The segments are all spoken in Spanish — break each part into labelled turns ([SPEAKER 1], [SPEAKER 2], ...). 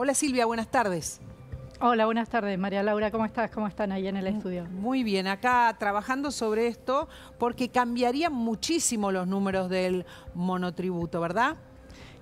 [SPEAKER 1] Hola Silvia, buenas tardes. Hola, buenas tardes, María Laura, ¿cómo estás? ¿Cómo están ahí en el estudio? Muy bien, acá trabajando sobre esto porque cambiarían muchísimo los números del
[SPEAKER 2] monotributo, ¿verdad?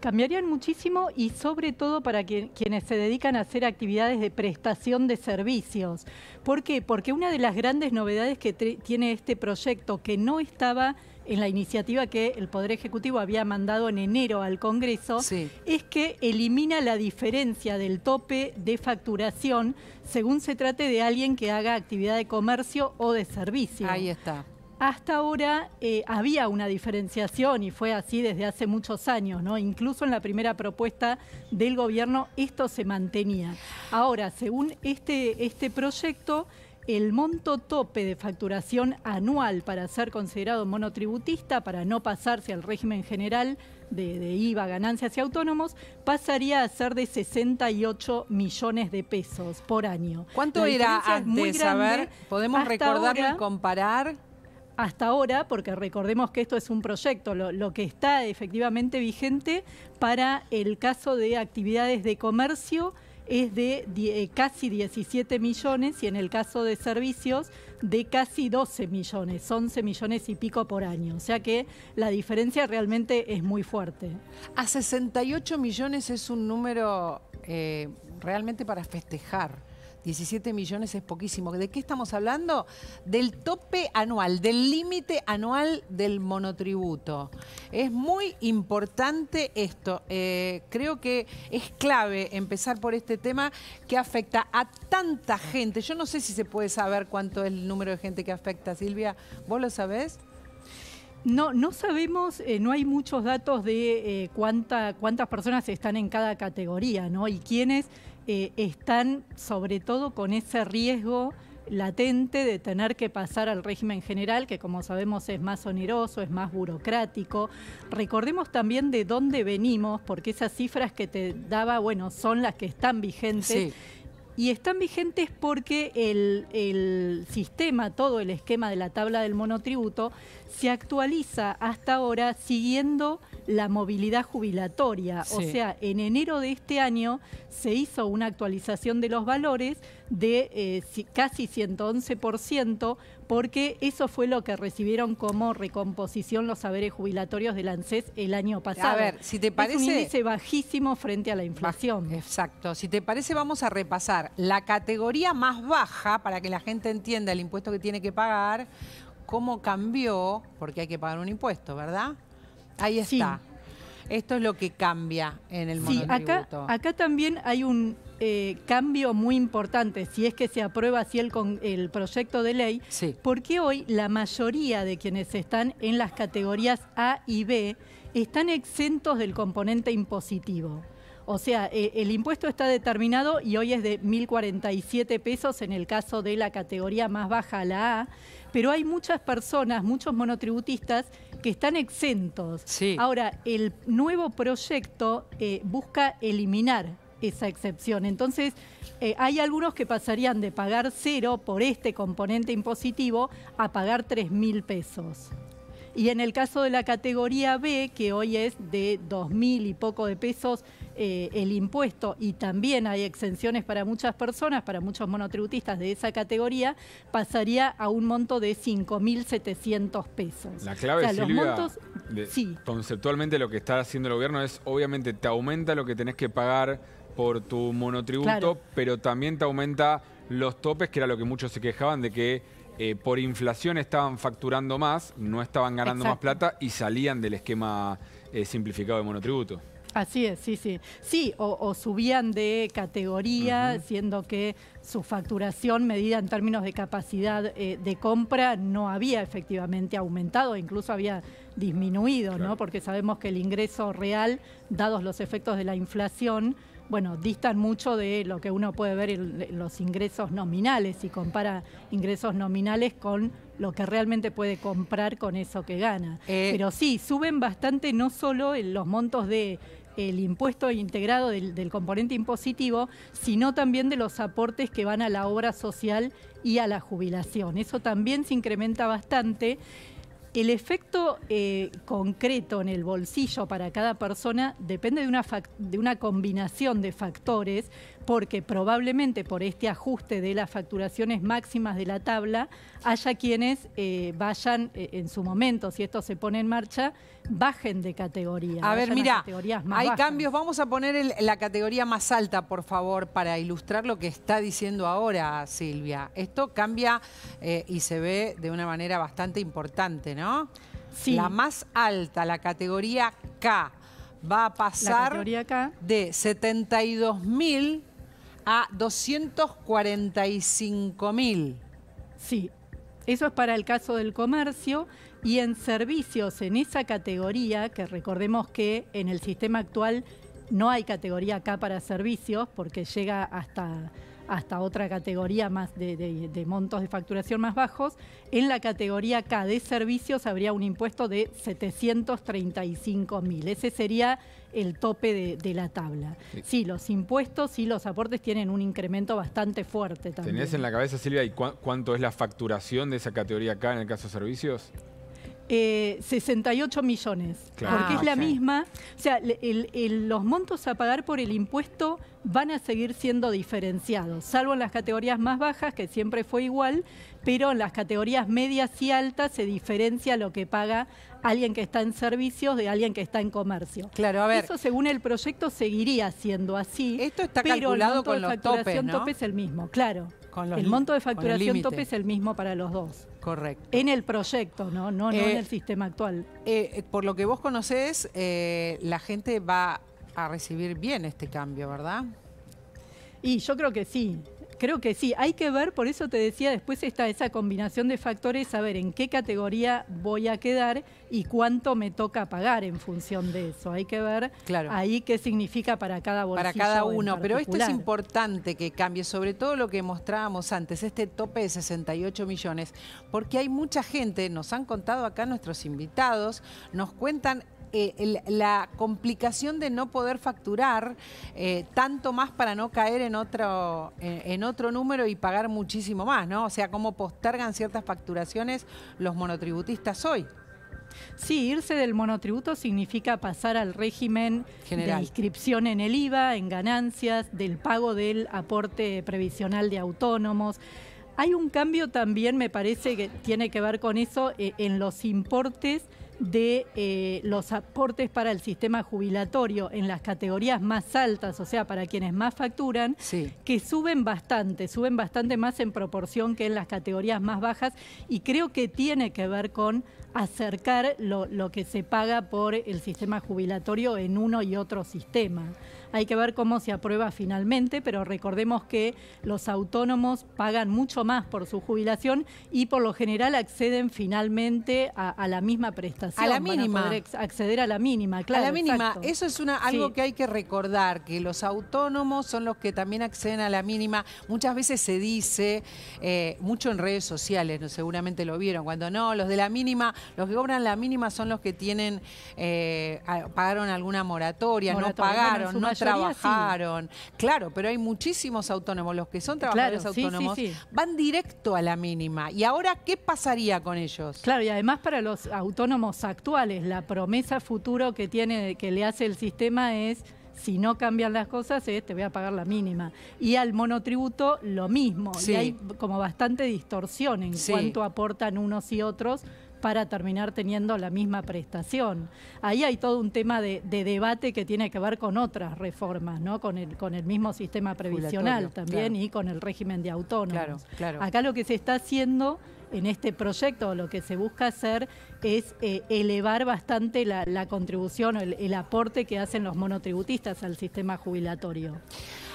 [SPEAKER 2] cambiarían muchísimo y sobre todo para quienes se dedican a hacer actividades de prestación de servicios. ¿Por qué? Porque una de las grandes novedades que tiene este proyecto, que no estaba en la iniciativa que el Poder Ejecutivo había mandado en enero al Congreso, es que elimina la diferencia del tope de facturación según se trate de alguien que haga actividad de comercio o de servicio. Ahí está. Hasta ahora eh, había una diferenciación y fue así desde hace muchos años, ¿no? Incluso en la primera propuesta del gobierno esto se mantenía. Ahora, según este, este proyecto, el monto tope de facturación anual para ser considerado monotributista, para no pasarse al régimen general de, IVA, ganancias y autónomos, pasaría a ser de 68 millones de pesos por año. ¿Cuánto era antes? ¿podemos recordar y comparar? hasta ahora, porque recordemos que esto es un proyecto, lo, que está efectivamente vigente para el caso de actividades de comercio es de eh, casi 17 millones y en el caso de servicios de casi 12 millones, 11 millones y pico por año. O sea que la diferencia realmente es muy fuerte.
[SPEAKER 1] A 68
[SPEAKER 2] millones es un número
[SPEAKER 1] eh, realmente para festejar. 17 millones es poquísimo. ¿De qué estamos hablando? Del tope anual, del límite anual del monotributo. Es muy importante esto. Eh, creo que es clave empezar por este tema que afecta a tanta gente. Yo no sé si se puede saber cuánto es el
[SPEAKER 2] número de gente que afecta, Silvia. ¿Vos lo sabés? No, no sabemos, eh, no hay muchos datos de eh, cuánta, cuántas personas están en cada categoría, ¿no? Y quiénes eh, están sobre todo con ese riesgo latente de tener que pasar al régimen general, que como sabemos es más oneroso, es más burocrático. Recordemos también de dónde venimos, porque esas cifras que te daba, bueno, son las que están vigentes. Y están vigentes porque el, el, sistema, todo el esquema de la tabla del monotributo, se actualiza hasta ahora siguiendo la movilidad jubilatoria. O sea, en enero de este año se hizo una actualización de los valores de eh, casi 111%, porque eso fue lo que recibieron como recomposición los saberes jubilatorios del ANSES el año pasado. A ver, si te parece... Es un índice bajísimo frente a la
[SPEAKER 1] inflación. Exacto. Si te parece, vamos a repasar la categoría más baja para que la gente entienda el impuesto que tiene que pagar, cómo cambió, porque hay que pagar un impuesto, ¿verdad? Ahí está. Esto es lo que cambia en el sí, acá,
[SPEAKER 2] también hay un eh, cambio muy importante, si es que se aprueba así el, el proyecto de ley, porque hoy la mayoría de quienes están en las categorías A y B están exentos del componente impositivo. O sea, eh, el impuesto está determinado y hoy es de 1.047 pesos en el caso de la categoría más baja, la A, pero hay muchas personas, muchos monotributistas que están exentos. Ahora, el nuevo proyecto eh, busca eliminar esa excepción. Entonces, eh, hay algunos que pasarían de pagar cero por este componente impositivo a pagar 3.000 pesos. Y en el caso de la categoría B, que hoy es de 2.000 y poco de pesos eh, el impuesto, y también hay exenciones para muchas personas, para muchos monotributistas de esa categoría, pasaría a un monto de 5.700 pesos. La clave, es los montos, conceptualmente lo que está haciendo el gobierno es, obviamente, te aumenta lo que tenés que pagar por tu monotributo, pero también te aumenta los topes, que era lo que muchos se quejaban de que eh, por inflación estaban facturando más, no estaban ganando más plata y salían del esquema eh, simplificado de monotributo. Así es, sí, sí. Sí, o, subían de categoría, siendo que su facturación medida en términos de capacidad eh, de compra no había efectivamente aumentado, incluso había disminuido, ¿no? Porque sabemos que el ingreso real, dados los efectos de la inflación, bueno, distan mucho de lo que uno puede ver en los ingresos nominales y compara ingresos nominales con lo que realmente puede comprar con eso que gana. Eh, Pero sí, suben bastante no solo en los montos de impuesto integrado del, componente impositivo, sino también de los aportes que van a la obra social y a la jubilación. Eso también se incrementa bastante el efecto eh, concreto en el bolsillo para cada persona depende de una combinación de factores, porque probablemente por este ajuste de las facturaciones máximas de la tabla haya quienes eh, vayan eh, en su momento, si esto se pone en marcha, bajen de categoría. A ver, mira, hay cambios. Vamos a poner la categoría más alta, por
[SPEAKER 1] favor, para ilustrar lo que está diciendo ahora Silvia. Esto cambia eh, y se ve de una manera bastante importante, ¿no? Sí. La más alta, la categoría K va a pasar de 72.000
[SPEAKER 2] a 245 mil. Sí, eso es para el caso del comercio y en servicios, en esa categoría, que recordemos que en el sistema actual no hay categoría acá para servicios porque llega hasta hasta otra categoría más de, de, montos de facturación más bajos, en la categoría K de servicios habría un impuesto de 735 mil. Ese sería el tope de, la tabla. Sí. los impuestos y los aportes tienen un incremento bastante fuerte también. ¿Tenés en la cabeza, Silvia, y cuánto es la facturación de esa categoría acá en el caso de servicios? 68 eh, millones, porque es ah, la misma. O sea, los montos a pagar por el impuesto van a seguir siendo diferenciados, salvo en las categorías más bajas, que siempre fue igual, pero en las categorías medias y altas se diferencia lo que paga alguien que está en servicios de alguien que está en comercio. Claro, Eso según el proyecto seguiría siendo así. Esto está pero calculado el monto de facturación tope es el mismo, claro.
[SPEAKER 1] el monto de facturación tope es
[SPEAKER 2] el mismo para los dos. Correcto. En el proyecto, ¿no? No, en eh, el sistema actual. Eh, por lo que vos
[SPEAKER 1] conocés, eh, la gente va a recibir bien este cambio, ¿verdad?
[SPEAKER 2] Y yo creo que sí creo que sí, hay que ver, por eso te decía, después está esa combinación de factores, saber en qué categoría voy a quedar y cuánto me toca pagar en función de eso. Hay que ver ahí qué significa para cada bolsillo. Para cada uno, pero esto es
[SPEAKER 1] importante que cambie, sobre todo lo que mostrábamos antes, este tope de 68 millones, porque hay mucha gente, nos han contado acá nuestros invitados, nos cuentan eh, la complicación de no poder facturar, eh, tanto más para no caer en otro, en, otro número y pagar muchísimo más, ¿no? O sea, cómo postergan ciertas
[SPEAKER 2] facturaciones los monotributistas hoy. Sí, irse del monotributo significa pasar al régimen de inscripción en el IVA, en ganancias, del pago del aporte previsional de autónomos. Hay un cambio también, me parece, que tiene que ver con eso, eh, en los importes de eh, los aportes para el sistema jubilatorio en las categorías más altas, o sea, para quienes más facturan, que suben bastante, suben bastante más en proporción que en las categorías más bajas y creo que tiene que ver con acercar lo, que se paga por el sistema jubilatorio en uno y otro sistema. Hay que ver cómo se aprueba finalmente, pero recordemos que los autónomos pagan mucho más por su jubilación y por lo general acceden finalmente a la misma prestación a la mínima. acceder a la mínima, claro. A la mínima. Eso es una, algo que
[SPEAKER 1] hay que recordar, que los autónomos son los que también acceden a la mínima. Muchas veces se dice, eh, mucho en redes sociales, no, seguramente lo vieron, cuando no, los de la mínima, los que cobran la mínima son los que tienen, eh, pagaron alguna moratoria, no pagaron, no trabajaron. Claro, pero hay muchísimos autónomos, los que son trabajadores autónomos, van directo a la mínima. ¿Y ahora
[SPEAKER 2] qué pasaría con ellos? Claro, y además para los autónomos actuales. La promesa futuro que tiene, que le hace el sistema es si no cambian las cosas te voy a pagar la mínima. Y al monotributo lo mismo. Y hay como bastante distorsión en cuanto aportan unos y otros para terminar teniendo la misma prestación. Ahí hay todo un tema de, debate que tiene que ver con otras reformas, ¿no? Con el, con el mismo sistema previsional también y con el régimen de autónomos. Claro, Acá lo que se está haciendo en este proyecto lo que se busca hacer es eh, elevar bastante la, contribución o el, aporte que hacen los monotributistas al sistema jubilatorio.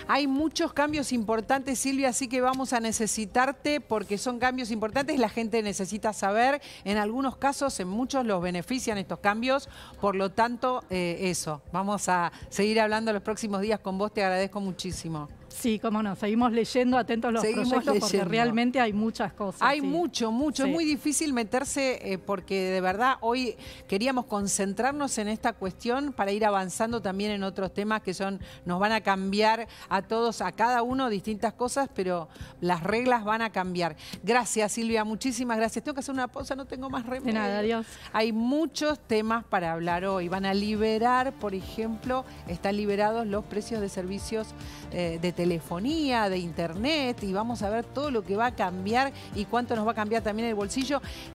[SPEAKER 2] Hay
[SPEAKER 1] muchos cambios importantes, Silvia, así que vamos a necesitarte porque son cambios importantes. La gente necesita saber, en algunos casos, en muchos los benefician estos cambios. Por lo tanto, eh, eso, vamos a seguir hablando los próximos días con vos. Te agradezco muchísimo. Sí, cómo
[SPEAKER 2] no, seguimos leyendo atentos
[SPEAKER 1] los proyectos porque realmente hay muchas cosas. Hay mucho, mucho. Es muy difícil meterse eh, porque de verdad hoy queríamos concentrarnos en esta cuestión para ir avanzando también en otros temas que son, nos van a cambiar a todos, a cada uno distintas cosas, pero las reglas van a cambiar. Gracias, Silvia, muchísimas gracias. Tengo que hacer una pausa, no tengo más remedio. De nada, adiós. Hay muchos temas para hablar hoy. Van a liberar, por ejemplo, están liberados los precios de servicios eh, de de telefonía, de internet y vamos a ver todo lo que va a cambiar y cuánto nos va a cambiar también el bolsillo.